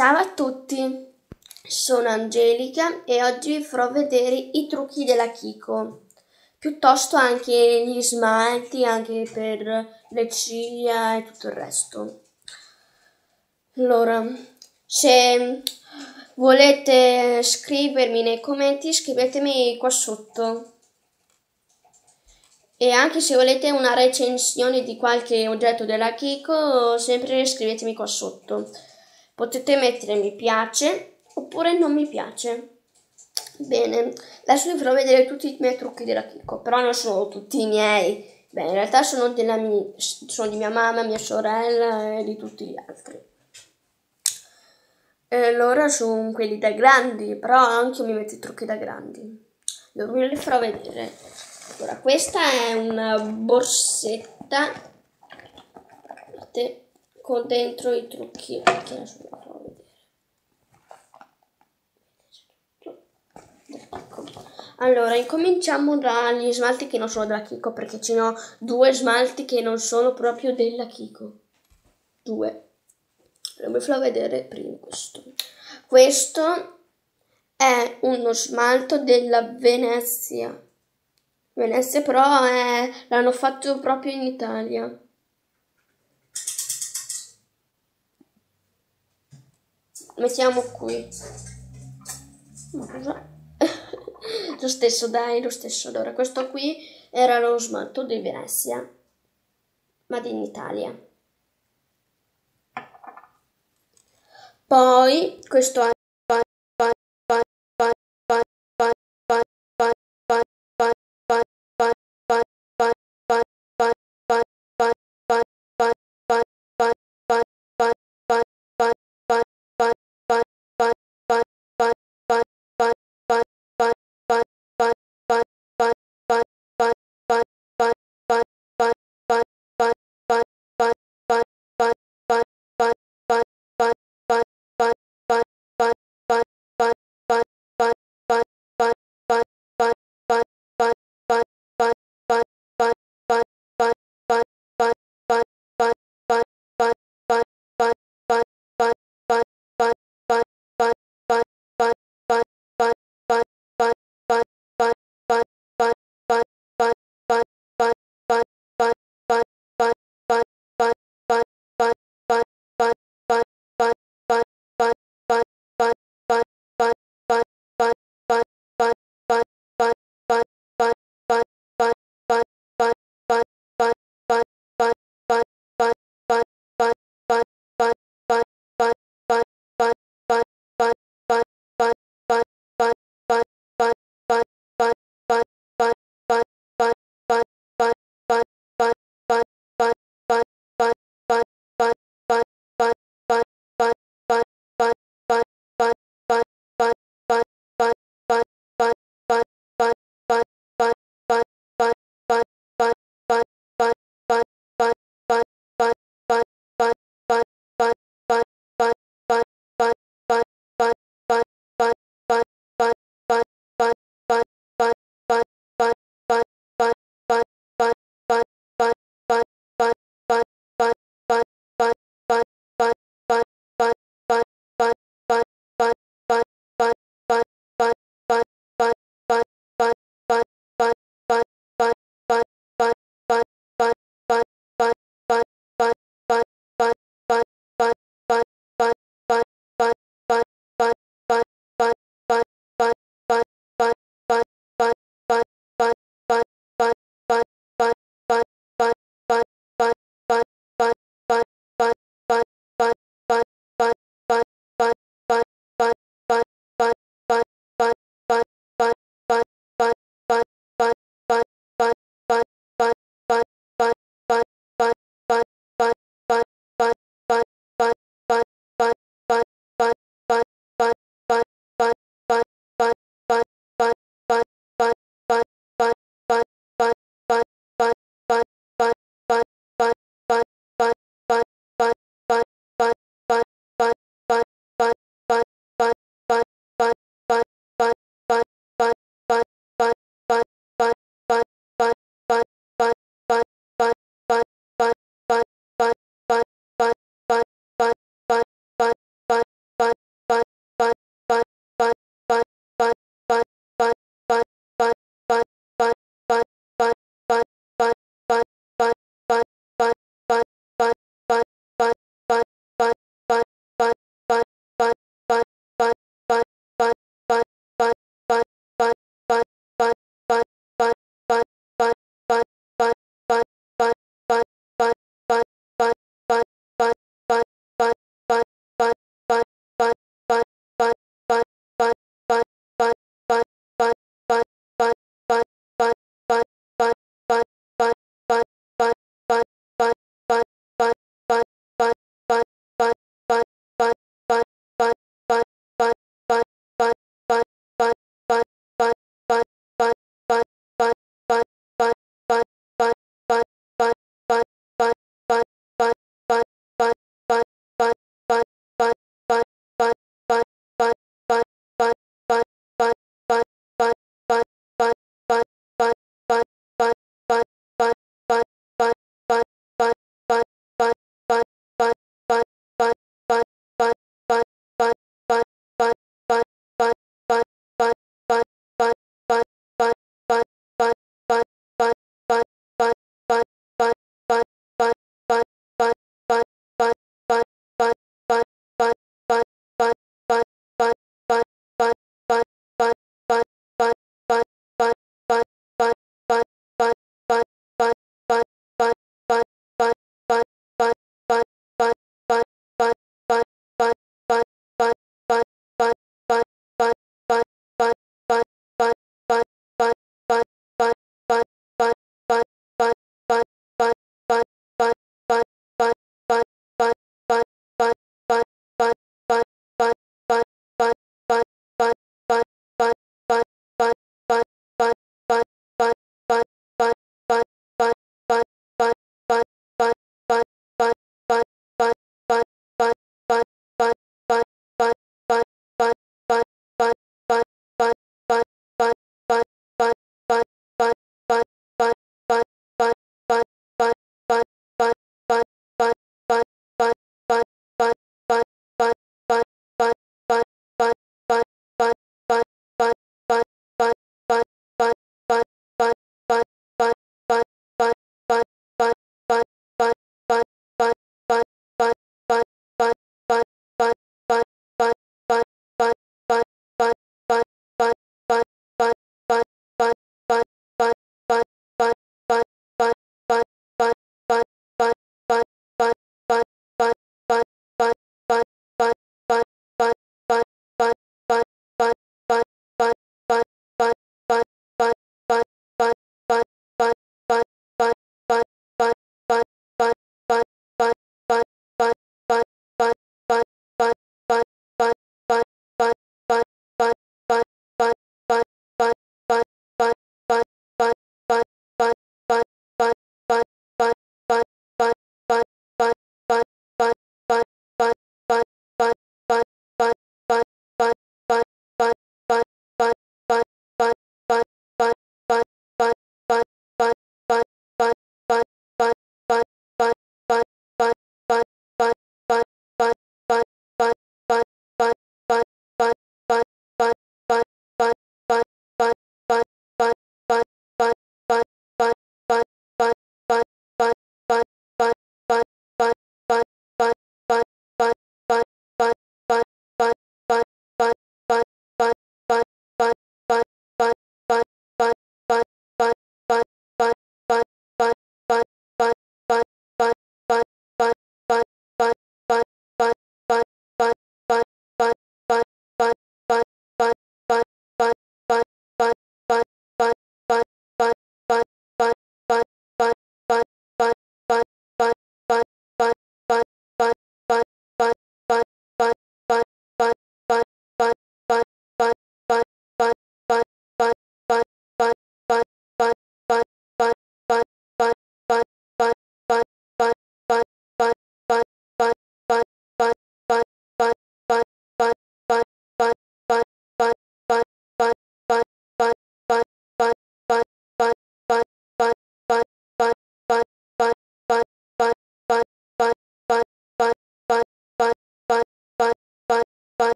Ciao a tutti, sono Angelica e oggi vi farò vedere i trucchi della Kiko, piuttosto anche gli smalti, anche per le ciglia e tutto il resto. Allora, se volete scrivermi nei commenti, scrivetemi qua sotto. E anche se volete una recensione di qualche oggetto della Kiko, sempre scrivetemi qua sotto. Potete mettere mi piace oppure non mi piace. Bene, adesso vi farò vedere tutti i miei trucchi della Kiko, però non sono tutti i miei. Beh, in realtà sono, mia, sono, di mia mamma, mia sorella e di tutti gli altri. E loro sono quelli da grandi, però anche io mi metto i trucchi da grandi. Allora, ve li farò vedere. Allora, questa è una borsetta. Vedete? con dentro i trucchi che lascio vi farò vedere. Ecco. Allora, incominciamo dagli smalti che non sono della Kiko, perché ce ho due smalti che non sono proprio della Kiko. Due. Allora, vi farò vedere prima questo. Questo è uno smalto della Venezia. Venezia però è... l'hanno fatto proprio in Italia. mettiamo qui lo stesso dai lo stesso allora questo qui era lo smalto di Venezia ma in Italia poi questo